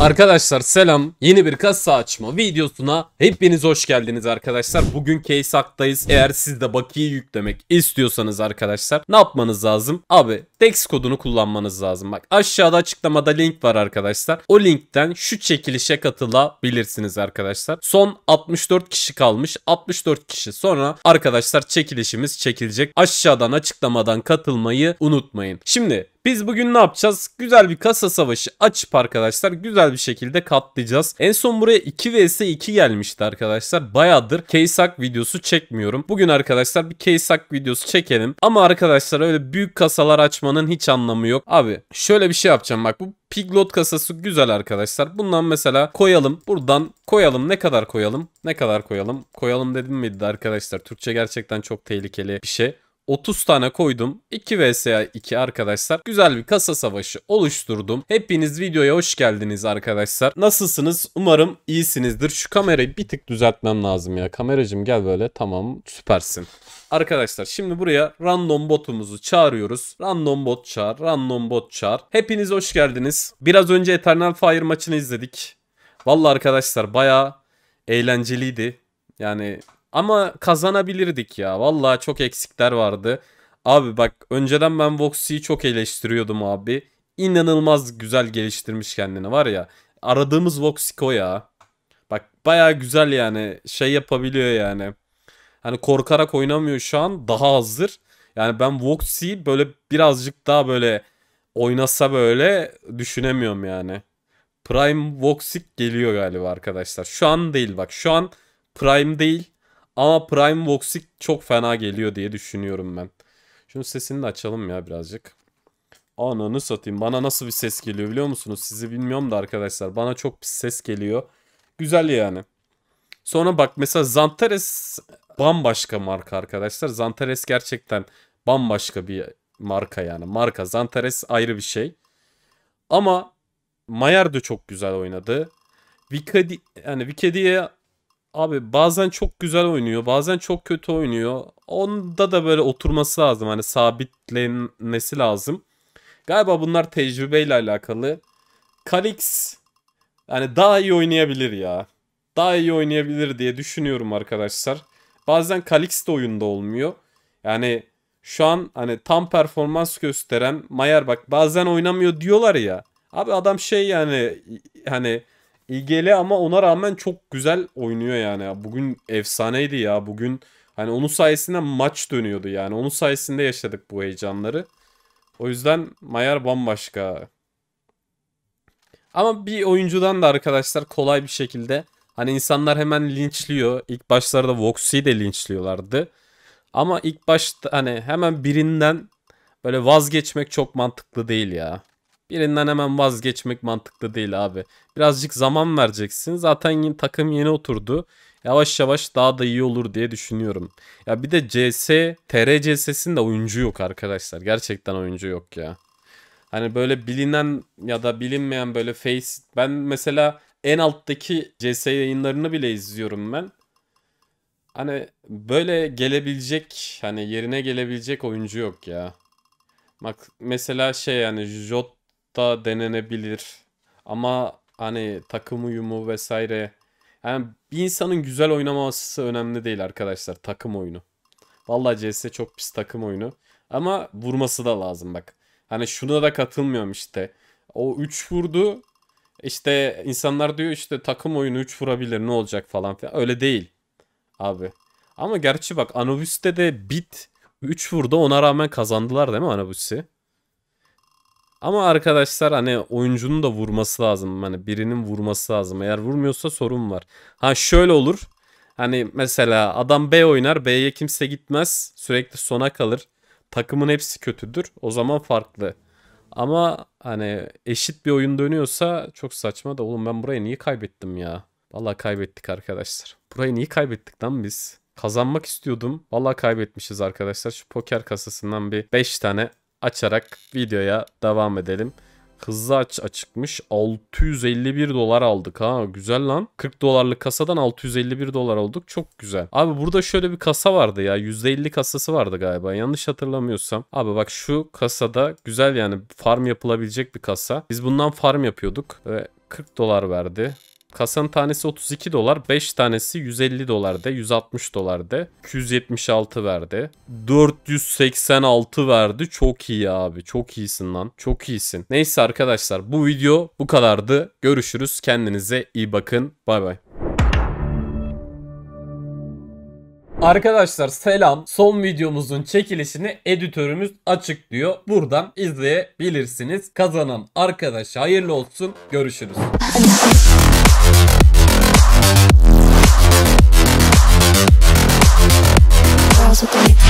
Arkadaşlar selam. Yeni bir kasa açma videosuna hepiniz hoş geldiniz arkadaşlar. Bugün case haktayız. Eğer siz de bakiye yüklemek istiyorsanız arkadaşlar ne yapmanız lazım? Abi DEX kodunu kullanmanız lazım. Bak aşağıda açıklamada link var arkadaşlar. O linkten şu çekilişe katılabilirsiniz arkadaşlar. Son 64 kişi kalmış. 64 kişi sonra arkadaşlar çekilişimiz çekilecek. Aşağıdan açıklamadan katılmayı unutmayın. Şimdi biz bugün ne yapacağız? Güzel bir kasa savaşı açıp arkadaşlar güzel bir şekilde katlayacağız. En son buraya 2 vs 2 gelmişti arkadaşlar. Bayağıdır Keysak videosu çekmiyorum. Bugün arkadaşlar bir Keysak videosu çekelim. Ama arkadaşlar öyle büyük kasalar açmanın hiç anlamı yok. Abi şöyle bir şey yapacağım bak bu Piglot kasası güzel arkadaşlar. Bundan mesela koyalım. Buradan koyalım. Ne kadar koyalım? Ne kadar koyalım? Koyalım dedim miydi arkadaşlar? Türkçe gerçekten çok tehlikeli bir şey. 30 tane koydum. 2 vs 2 arkadaşlar. Güzel bir kasa savaşı oluşturdum. Hepiniz videoya hoş geldiniz arkadaşlar. Nasılsınız? Umarım iyisinizdir. Şu kamerayı bir tık düzeltmem lazım ya. Kameracım gel böyle. Tamam süpersin. Arkadaşlar şimdi buraya random botumuzu çağırıyoruz. Random bot çağır, random bot çağır. Hepiniz hoş geldiniz. Biraz önce Eternal Fire maçını izledik. Valla arkadaşlar baya eğlenceliydi. Yani ama kazanabilirdik ya. Vallahi çok eksikler vardı. Abi bak önceden ben Voxi'yi çok eleştiriyordum abi. İnanılmaz güzel geliştirmiş kendini var ya. Aradığımız Voxico ya. Bak baya güzel yani şey yapabiliyor yani. Hani korkarak oynamıyor şu an daha hazır. Yani ben Voxi böyle birazcık daha böyle oynasa böyle düşünemiyorum yani. Prime Voxic geliyor galiba arkadaşlar. Şu an değil bak şu an Prime değil ama Prime Voxic çok fena geliyor diye düşünüyorum ben. Şunu sesini de açalım ya birazcık. Ananı satayım. Bana nasıl bir ses geliyor biliyor musunuz? Sizi bilmiyorum da arkadaşlar. Bana çok bir ses geliyor. Güzel yani. Sonra bak mesela Zantares bambaşka marka arkadaşlar. Zantares gerçekten bambaşka bir marka yani. Marka Zantares ayrı bir şey. Ama Mayer de çok güzel oynadı. Vikadi yani Vikedi'ye Abi bazen çok güzel oynuyor, bazen çok kötü oynuyor. Onda da böyle oturması lazım. Hani sabitlenmesi lazım. Galiba bunlar tecrübeyle alakalı. Kalix yani daha iyi oynayabilir ya. Daha iyi oynayabilir diye düşünüyorum arkadaşlar. Bazen Kalix de oyunda olmuyor. Yani şu an hani tam performans gösteren Mayer bak bazen oynamıyor diyorlar ya. Abi adam şey yani hani İlgili ama ona rağmen çok güzel oynuyor yani. Bugün efsaneydi ya. Bugün hani onun sayesinde maç dönüyordu yani. Onun sayesinde yaşadık bu heyecanları. O yüzden Mayer bambaşka. Ama bir oyuncudan da arkadaşlar kolay bir şekilde hani insanlar hemen linçliyor. İlk başlarda Voxy'yi de linçliyorlardı. Ama ilk başta hani hemen birinden böyle vazgeçmek çok mantıklı değil ya. Birinden hemen vazgeçmek mantıklı değil abi. Birazcık zaman vereceksin. Zaten yeni, takım yeni oturdu. Yavaş yavaş daha da iyi olur diye düşünüyorum. Ya bir de CS, TR CS'sinde oyuncu yok arkadaşlar. Gerçekten oyuncu yok ya. Hani böyle bilinen ya da bilinmeyen böyle face. Ben mesela en alttaki CS yayınlarını bile izliyorum ben. Hani böyle gelebilecek hani yerine gelebilecek oyuncu yok ya. Bak mesela şey yani Jot da denenebilir. Ama hani takım uyumu vesaire. Yani bir insanın güzel oynaması önemli değil arkadaşlar takım oyunu. Vallahi CS çok pis takım oyunu. Ama vurması da lazım bak. Hani şuna da katılmıyorum işte. O 3 vurdu. İşte insanlar diyor işte takım oyunu 3 vurabilir ne olacak falan filan. Öyle değil abi. Ama gerçi bak Anubis'te de bit 3 vurdu ona rağmen kazandılar değil mi Anubis'i? Ama arkadaşlar hani oyuncunun da vurması lazım. Hani birinin vurması lazım. Eğer vurmuyorsa sorun var. Ha şöyle olur. Hani mesela adam B oynar. B'ye kimse gitmez. Sürekli sona kalır. Takımın hepsi kötüdür. O zaman farklı. Ama hani eşit bir oyun dönüyorsa çok saçma da oğlum ben burayı niye kaybettim ya? Valla kaybettik arkadaşlar. Burayı niye kaybettik lan biz? Kazanmak istiyordum. Valla kaybetmişiz arkadaşlar. Şu poker kasasından bir 5 tane açarak videoya devam edelim. Hızlı aç açıkmış. 651 dolar aldık ha. Güzel lan. 40 dolarlık kasadan 651 dolar olduk. Çok güzel. Abi burada şöyle bir kasa vardı ya. %50 kasası vardı galiba. Yanlış hatırlamıyorsam. Abi bak şu kasada güzel yani farm yapılabilecek bir kasa. Biz bundan farm yapıyorduk. Ve 40 dolar verdi. Kasanın tanesi 32 dolar. 5 tanesi 150 dolar de. 160 dolar de. 276 verdi. 486 verdi. Çok iyi abi. Çok iyisin lan. Çok iyisin. Neyse arkadaşlar bu video bu kadardı. Görüşürüz. Kendinize iyi bakın. Bay bay. Arkadaşlar selam. Son videomuzun çekilişini editörümüz açıklıyor. Buradan izleyebilirsiniz. Kazanan arkadaşa hayırlı olsun. Görüşürüz. How's it going?